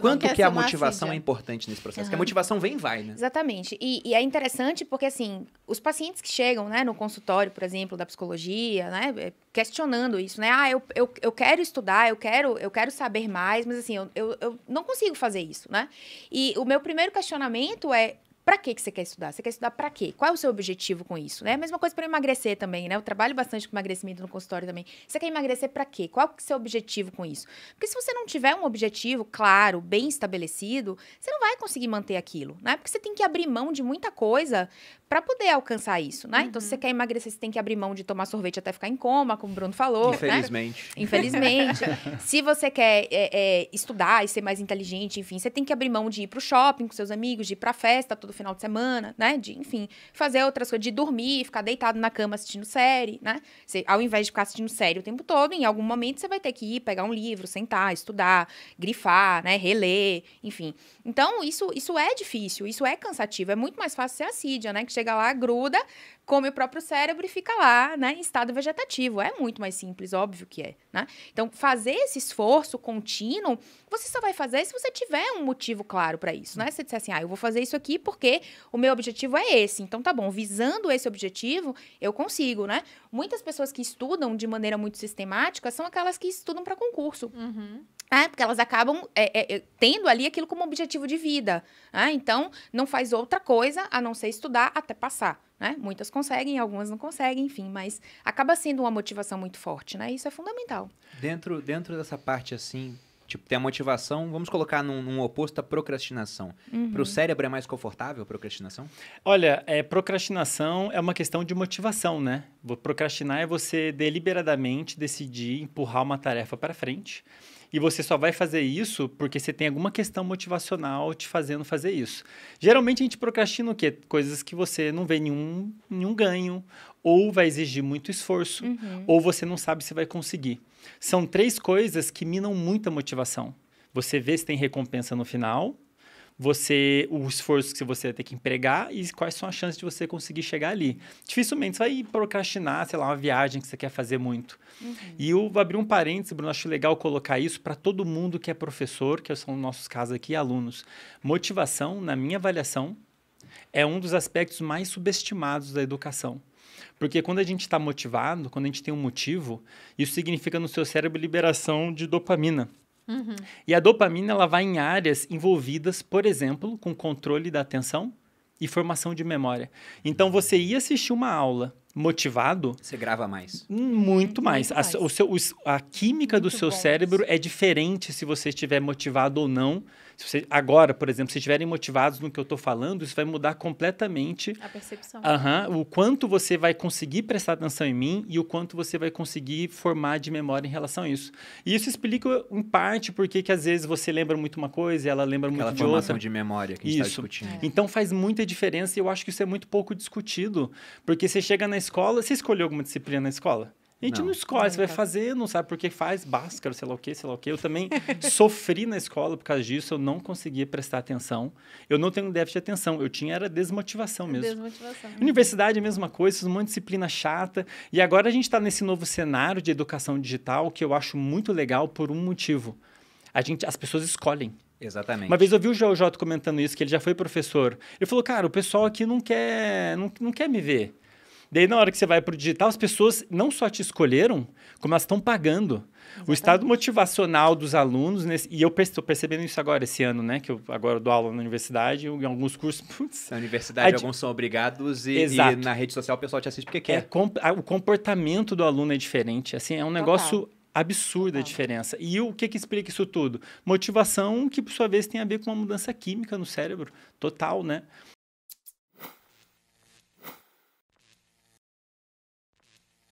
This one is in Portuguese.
quanto que é a motivação é importante nesse processo? Uhum. a motivação vem e vai, né? Exatamente. E, e, é interessante porque, assim, os pacientes que chegam, né, no consultório, por exemplo, da psicologia, né, é, questionando isso, né? Ah, eu, eu, eu quero estudar, eu quero, eu quero saber mais, mas, assim, eu, eu, eu não consigo fazer isso, né? E o meu primeiro questionamento é, para que que você quer estudar? Você quer estudar para quê? Qual é o seu objetivo com isso, né? mesma coisa para emagrecer também, né? Eu trabalho bastante com emagrecimento no consultório também. Você quer emagrecer para quê? Qual é o seu objetivo com isso? Porque se você não tiver um objetivo claro, bem estabelecido, você não vai conseguir manter aquilo, né? Porque você tem que abrir mão de muita coisa para poder alcançar isso, né? Uhum. Então, se você uhum. quer emagrecer, você tem que abrir mão de tomar sorvete até ficar em coma, como o Bruno falou, né? Infelizmente. Né? Infelizmente. se você quer é, é, estudar e ser mais inteligente, enfim, você tem que abrir mão de ir pro shopping com seus amigos, de ir pra festa tudo final de semana, né? De, enfim, fazer outras coisas, de dormir, ficar deitado na cama assistindo série, né? Você, ao invés de ficar assistindo série o tempo todo, em algum momento você vai ter que ir pegar um livro, sentar, estudar, grifar, né? Reler, enfim. Então, isso, isso é difícil, isso é cansativo. É muito mais fácil ser assídia, né? Que chega lá, gruda, come o próprio cérebro e fica lá, né, em estado vegetativo. É muito mais simples, óbvio que é, né? Então, fazer esse esforço contínuo, você só vai fazer se você tiver um motivo claro para isso, né? Se você disser assim, ah, eu vou fazer isso aqui porque o meu objetivo é esse. Então, tá bom, visando esse objetivo, eu consigo, né? Muitas pessoas que estudam de maneira muito sistemática são aquelas que estudam para concurso. Uhum. É, porque elas acabam é, é, é, tendo ali aquilo como objetivo de vida. Né? Então, não faz outra coisa a não ser estudar até passar. Né? Muitas conseguem, algumas não conseguem, enfim, mas acaba sendo uma motivação muito forte, né? Isso é fundamental. Dentro, dentro dessa parte assim, tipo, tem a motivação, vamos colocar num, num oposto à procrastinação. Uhum. Para o cérebro é mais confortável a procrastinação? Olha, é, procrastinação é uma questão de motivação, né? Procrastinar é você deliberadamente decidir empurrar uma tarefa para frente. E você só vai fazer isso porque você tem alguma questão motivacional te fazendo fazer isso. Geralmente a gente procrastina o quê? Coisas que você não vê nenhum, nenhum ganho, ou vai exigir muito esforço, uhum. ou você não sabe se vai conseguir. São três coisas que minam muita motivação. Você vê se tem recompensa no final, você o esforço que você vai ter que empregar e quais são as chances de você conseguir chegar ali. Dificilmente você vai procrastinar, sei lá, uma viagem que você quer fazer muito. Uhum. E eu vou abrir um parênteses, Bruno, acho legal colocar isso para todo mundo que é professor, que são nossos casos aqui, alunos. Motivação, na minha avaliação, é um dos aspectos mais subestimados da educação. Porque quando a gente está motivado, quando a gente tem um motivo, isso significa no seu cérebro liberação de dopamina. Uhum. E a dopamina ela vai em áreas envolvidas, por exemplo, com controle da atenção e formação de memória. Então você ia assistir uma aula motivado. Você grava mais. Muito mais. A, o seu, a química Muito do seu cérebro é diferente se você estiver motivado ou não. Se você, agora, por exemplo, se estiverem motivados no que eu estou falando, isso vai mudar completamente. A percepção. Uh o quanto você vai conseguir prestar atenção em mim e o quanto você vai conseguir formar de memória em relação a isso. E isso explica, em parte, porque que às vezes você lembra muito uma coisa e ela lembra Aquela muito de outra. formação de memória que a gente está discutindo. É. Então faz muita diferença e eu acho que isso é muito pouco discutido. Porque você chega na escola, você escolheu alguma disciplina na escola? A gente não, não escolhe, não, você vai não. fazer, não sabe por que faz, báscara, sei lá o que, sei lá o que. Eu também sofri na escola por causa disso, eu não conseguia prestar atenção. Eu não tenho déficit de atenção, eu tinha era desmotivação mesmo. Desmotivação. Universidade é a mesma coisa, uma disciplina chata. E agora a gente está nesse novo cenário de educação digital que eu acho muito legal por um motivo. A gente, as pessoas escolhem. Exatamente. Uma vez eu vi o João J comentando isso, que ele já foi professor. Ele falou, cara, o pessoal aqui não quer, não, não quer me ver. Daí, na hora que você vai para o digital, as pessoas não só te escolheram, como elas estão pagando. Exatamente. O estado motivacional dos alunos, nesse, e eu estou percebendo isso agora, esse ano, né? Que eu agora dou aula na universidade, em alguns cursos. Putz, na universidade, é alguns são obrigados e, e, na rede social o pessoal te assiste porque é quer. É, com, a, o comportamento do aluno é diferente. Assim, é um negócio Total. absurdo a diferença. E o que, que explica isso tudo? Motivação que, por sua vez, tem a ver com uma mudança química no cérebro. Total, né?